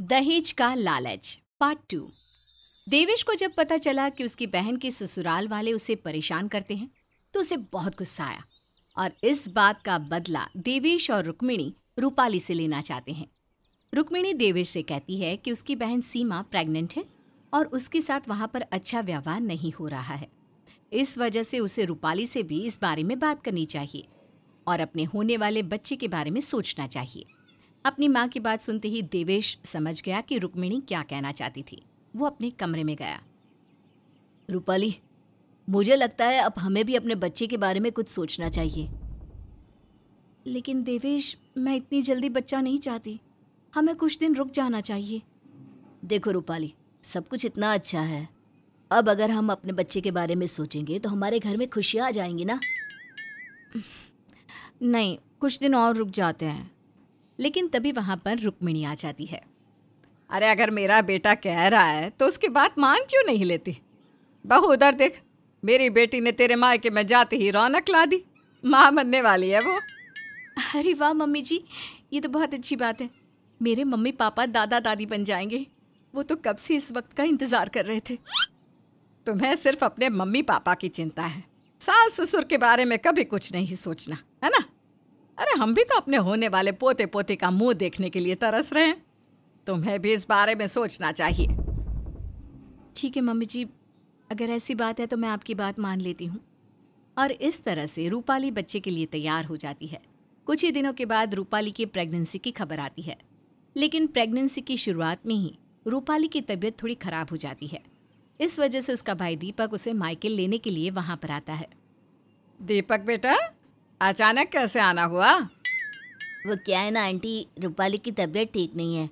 दहेज का लालच पार्ट टू देवेश को जब पता चला कि उसकी बहन के ससुराल वाले उसे परेशान करते हैं तो उसे बहुत गुस्सा आया और इस बात का बदला देवेश और रुक्मिणी रूपाली से लेना चाहते हैं रुक्मिणी देवेश से कहती है कि उसकी बहन सीमा प्रेग्नेंट है और उसके साथ वहाँ पर अच्छा व्यवहार नहीं हो रहा है इस वजह से उसे रूपाली से भी इस बारे में बात करनी चाहिए और अपने होने वाले बच्चे के बारे में सोचना चाहिए अपनी माँ की बात सुनते ही देवेश समझ गया कि रुक्मिणी क्या कहना चाहती थी वो अपने कमरे में गया रूपाली मुझे लगता है अब हमें भी अपने बच्चे के बारे में कुछ सोचना चाहिए लेकिन देवेश मैं इतनी जल्दी बच्चा नहीं चाहती हमें कुछ दिन रुक जाना चाहिए देखो रूपाली सब कुछ इतना अच्छा है अब अगर हम अपने बच्चे के बारे में सोचेंगे तो हमारे घर में खुशियाँ आ जाएंगी ना नहीं कुछ दिन और रुक जाते हैं लेकिन तभी वहां पर रुक्मिणी आ जाती है अरे अगर मेरा बेटा कह रहा है तो उसकी बात मान क्यों नहीं लेती बहू उधर देख मेरी बेटी ने तेरे माँ के मैं जाते ही रौनक ला दी माँ बनने वाली है वो अरे वाह मम्मी जी ये तो बहुत अच्छी बात है मेरे मम्मी पापा दादा दादी बन जाएंगे वो तो कब से इस वक्त का इंतज़ार कर रहे थे तुम्हें सिर्फ अपने मम्मी पापा की चिंता है सास ससुर के बारे में कभी कुछ नहीं सोचना है ना अरे हम भी तो अपने होने वाले पोते पोते का मुंह देखने के लिए तरस रहे हैं तुम्हें भी इस बारे में सोचना चाहिए ठीक है मम्मी जी अगर ऐसी बात है तो मैं आपकी बात मान लेती हूँ और इस तरह से रूपाली बच्चे के लिए तैयार हो जाती है कुछ ही दिनों के बाद रूपाली की प्रेगनेंसी की खबर आती है लेकिन प्रेगनेंसी की शुरुआत में ही रूपाली की तबीयत थोड़ी खराब हो जाती है इस वजह से उसका भाई दीपक उसे माइकिल लेने के लिए वहाँ पर आता है दीपक बेटा अचानक कैसे आना हुआ वो क्या है ना आंटी रूपाली की तबीयत ठीक नहीं है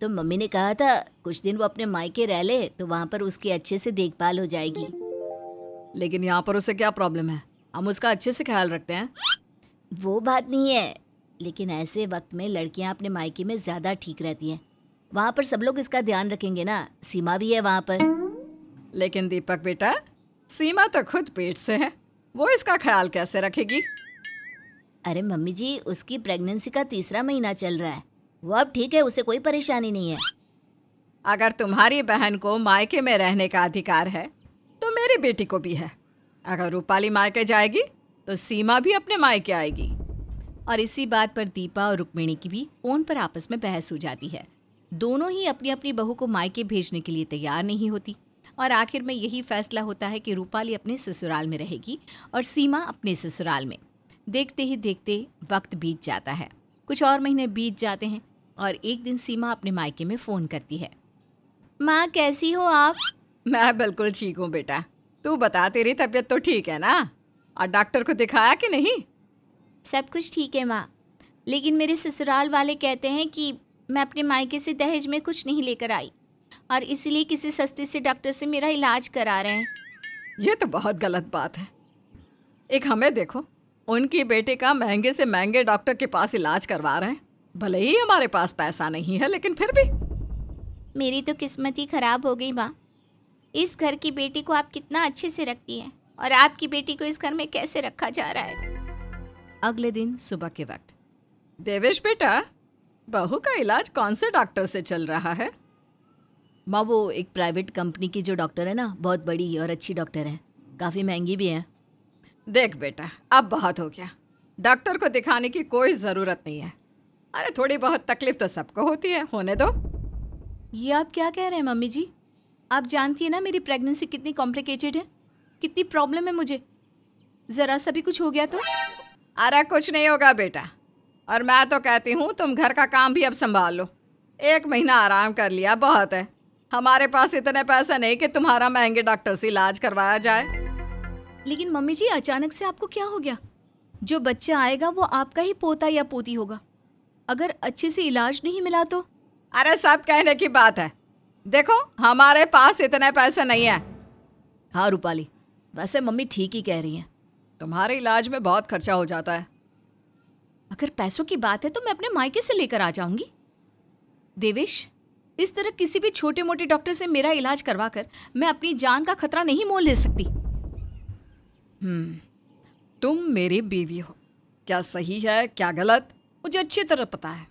तो मम्मी ने कहा था कुछ दिन वो अपने मायके रह ले तो वहाँ पर उसकी अच्छे से देखभाल हो जाएगी लेकिन यहाँ पर उसे क्या प्रॉब्लम है हम उसका अच्छे से ख्याल रखते हैं वो बात नहीं है लेकिन ऐसे वक्त में लड़कियाँ अपने मायके में ज़्यादा ठीक रहती हैं वहाँ पर सब लोग इसका ध्यान रखेंगे ना सीमा भी है वहाँ पर लेकिन दीपक बेटा सीमा तो खुद पेट से है वो इसका ख्याल कैसे रखेगी अरे मम्मी जी उसकी प्रेगनेंसी का तीसरा महीना चल रहा है वो अब ठीक है उसे कोई परेशानी नहीं है अगर तुम्हारी बहन को मायके में रहने का अधिकार है तो मेरी बेटी को भी है अगर रूपाली मायके जाएगी तो सीमा भी अपने मायके आएगी और इसी बात पर दीपा और रुक्मिणी की भी फ़ोन पर आपस में बहस हो जाती है दोनों ही अपनी अपनी बहू को मायके भेजने के लिए तैयार नहीं होती और आखिर में यही फैसला होता है कि रूपाली अपने ससुराल में रहेगी और सीमा अपने ससुराल में देखते ही देखते वक्त बीत जाता है कुछ और महीने बीत जाते हैं और एक दिन सीमा अपने मायके में फ़ोन करती है माँ कैसी हो आप मैं बिल्कुल ठीक हूँ बेटा तू बता तेरी तबीयत तो ठीक है ना और डॉक्टर को दिखाया कि नहीं सब कुछ ठीक है माँ लेकिन मेरे ससुराल वाले कहते हैं कि मैं अपने मायके से दहेज में कुछ नहीं लेकर आई और इसीलिए किसी सस्ते से डॉक्टर से मेरा इलाज करा रहे हैं ये तो बहुत गलत बात है एक हमें देखो उनके बेटे का महंगे से महंगे डॉक्टर के पास इलाज करवा रहे हैं भले ही हमारे पास पैसा नहीं है लेकिन फिर भी मेरी तो किस्मत ही खराब हो गई माँ इस घर की बेटी को आप कितना अच्छे से रखती हैं और आपकी बेटी को इस घर में कैसे रखा जा रहा है अगले दिन सुबह के वक्त देवेश बेटा बहू का इलाज कौन से डॉक्टर से चल रहा है माँ वो एक प्राइवेट कंपनी की जो डॉक्टर है ना बहुत बड़ी और अच्छी डॉक्टर है काफ़ी महंगी भी है देख बेटा अब बहुत हो गया डॉक्टर को दिखाने की कोई ज़रूरत नहीं है अरे थोड़ी बहुत तकलीफ तो सबको होती है होने दो ये आप क्या कह रहे हैं मम्मी जी आप जानती है ना मेरी प्रेगनेंसी कितनी कॉम्प्लिकेटेड है कितनी प्रॉब्लम है मुझे ज़रा सा भी कुछ हो गया तो अरे कुछ नहीं होगा बेटा और मैं तो कहती हूँ तुम घर का काम भी अब संभाल लो एक महीना आराम कर लिया बहुत है हमारे पास इतने पैसे नहीं कि तुम्हारा महंगे डॉक्टर से इलाज करवाया जाए लेकिन मम्मी जी अचानक से आपको क्या हो गया जो बच्चा आएगा वो आपका ही पोता या पोती होगा अगर अच्छे से इलाज नहीं मिला तो अरे सब कहने की बात है देखो हमारे पास इतने पैसे नहीं है हाँ रूपाली वैसे मम्मी ठीक ही कह रही हैं तुम्हारे इलाज में बहुत खर्चा हो जाता है अगर पैसों की बात है तो मैं अपने मायके से लेकर आ जाऊंगी देवेश इस तरह किसी भी छोटे मोटे डॉक्टर से मेरा इलाज करवा कर मैं अपनी जान का खतरा नहीं मोल ले सकती हम्म। तुम मेरी बीवी हो क्या सही है क्या गलत मुझे अच्छी तरह पता है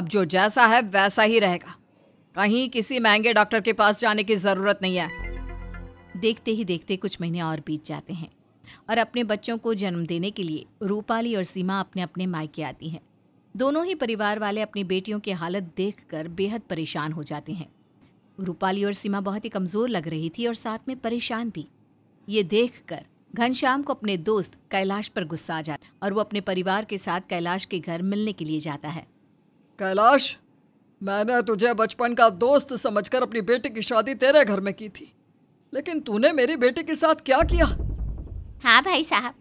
अब जो जैसा है वैसा ही रहेगा कहीं किसी महंगे डॉक्टर के पास जाने की ज़रूरत नहीं है देखते ही देखते कुछ महीने और बीत जाते हैं और अपने बच्चों को जन्म देने के लिए रूपाली और सीमा अपने अपने मायके आती हैं दोनों ही परिवार वाले अपनी बेटियों की हालत देखकर बेहद परेशान हो जाते हैं रूपाली और सीमा बहुत ही कमज़ोर लग रही थी और साथ में परेशान भी ये देखकर घनश्याम को अपने दोस्त कैलाश पर गुस्सा आ जाता और वो अपने परिवार के साथ कैलाश के घर मिलने के लिए जाता है कैलाश मैंने तुझे बचपन का दोस्त समझकर अपनी बेटी की शादी तेरे घर में की थी लेकिन तूने मेरी बेटी के साथ क्या किया हाँ भाई साहब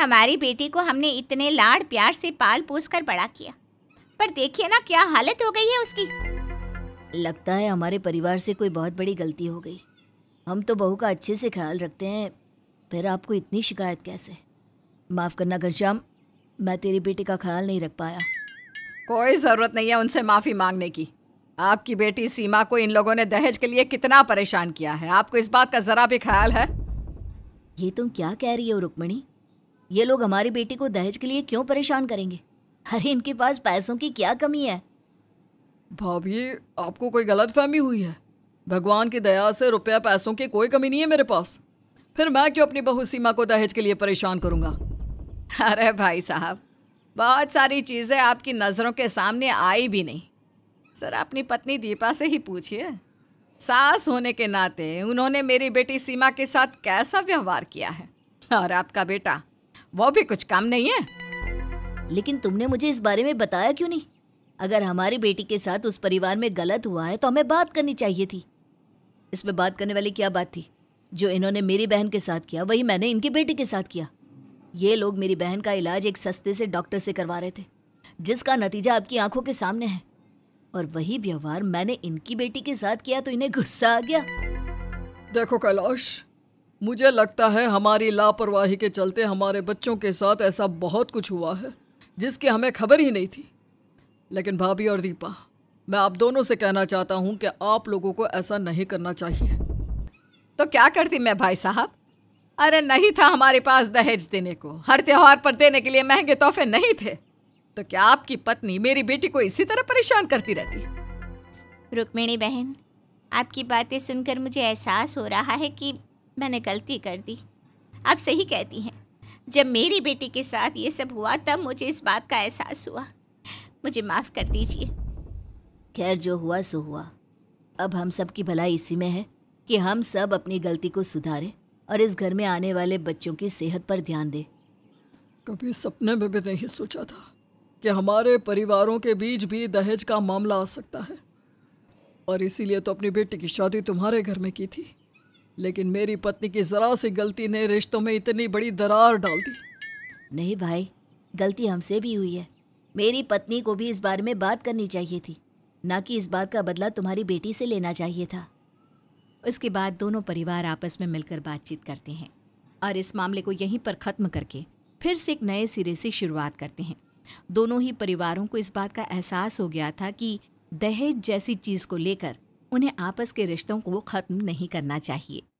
हमारी बेटी को हमने इतने लाड़ प्यार से पाल पोस कर बड़ा किया पर देखिए ना क्या हालत हो गई है उसकी लगता है हमारे परिवार से कोई बहुत बड़ी गलती हो गई हम तो बहू का अच्छे से ख्याल रखते हैं फिर आपको इतनी शिकायत कैसे माफ़ करना घनश्याम मैं तेरी बेटी का ख्याल नहीं रख पाया कोई ज़रूरत नहीं है उनसे माफ़ी मांगने की आपकी बेटी सीमा को इन लोगों ने दहेज के लिए कितना परेशान किया है आपको इस बात का ज़रा भी ख्याल है ये तुम क्या कह रही हो रुक्मणी ये लोग हमारी बेटी को दहेज के लिए क्यों परेशान करेंगे अरे इनके पास पैसों की क्या कमी है भाभी आपको कोई गलत फहमी हुई है भगवान की दया से रुपया पैसों की कोई कमी नहीं है मेरे पास फिर मैं क्यों अपनी बहू सीमा को दहेज के लिए परेशान करूंगा अरे भाई साहब बहुत सारी चीज़ें आपकी नज़रों के सामने आई भी नहीं सर अपनी पत्नी दीपा से ही पूछिए सास होने के नाते उन्होंने मेरी बेटी सीमा के साथ कैसा व्यवहार किया है और आपका बेटा वो भी कुछ कम नहीं है लेकिन तुमने मुझे इस बारे में बताया क्यों नहीं अगर हमारी बेटी के साथ उस परिवार में गलत हुआ है तो हमें बात करनी चाहिए थी इसमें बात करने वाली क्या बात थी जो इन्होंने मेरी बहन के साथ किया वही मैंने इनके बेटे के साथ किया ये लोग मेरी बहन का इलाज एक सस्ते से डॉक्टर से करवा रहे थे जिसका नतीजा आपकी आंखों के सामने है और वही व्यवहार मैंने इनकी बेटी के साथ किया तो इन्हें गुस्सा आ गया देखो कैलाश मुझे लगता है हमारी लापरवाही के चलते हमारे बच्चों के साथ ऐसा बहुत कुछ हुआ है जिसकी हमें खबर ही नहीं थी लेकिन भाभी और दीपा मैं आप दोनों से कहना चाहता हूँ कि आप लोगों को ऐसा नहीं करना चाहिए तो क्या करती मैं भाई साहब अरे नहीं था हमारे पास दहेज देने को हर त्यौहार पर देने के लिए महंगे तोहफे नहीं थे तो क्या आपकी पत्नी मेरी बेटी को इसी तरह परेशान करती रहती रुक्मिणी बहन आपकी बातें सुनकर मुझे एहसास हो रहा है कि मैंने गलती कर दी आप सही कहती हैं जब मेरी बेटी के साथ ये सब हुआ तब मुझे इस बात का एहसास हुआ मुझे माफ़ कर दीजिए खैर जो हुआ सो हुआ अब हम सब की भलाई इसी में है कि हम सब अपनी गलती को सुधारें और इस घर में आने वाले बच्चों की सेहत पर ध्यान दें कभी सपने में भी नहीं सोचा था कि हमारे परिवारों के बीच भी दहेज का मामला आ सकता है और इसीलिए तो अपनी बेटी की शादी तुम्हारे घर में की थी लेकिन मेरी पत्नी की ज़रा सी गलती ने रिश्तों में इतनी बड़ी दरार डाल दी नहीं भाई गलती हमसे भी हुई है मेरी पत्नी को भी इस बारे में बात करनी चाहिए थी ना कि इस बात का बदला तुम्हारी बेटी से लेना चाहिए था उसके बाद दोनों परिवार आपस में मिलकर बातचीत करते हैं और इस मामले को यहीं पर ख़त्म करके फिर से एक नए सिरे से शुरुआत करते हैं दोनों ही परिवारों को इस बात का एहसास हो गया था कि दहेज जैसी चीज़ को लेकर उन्हें आपस के रिश्तों को ख़त्म नहीं करना चाहिए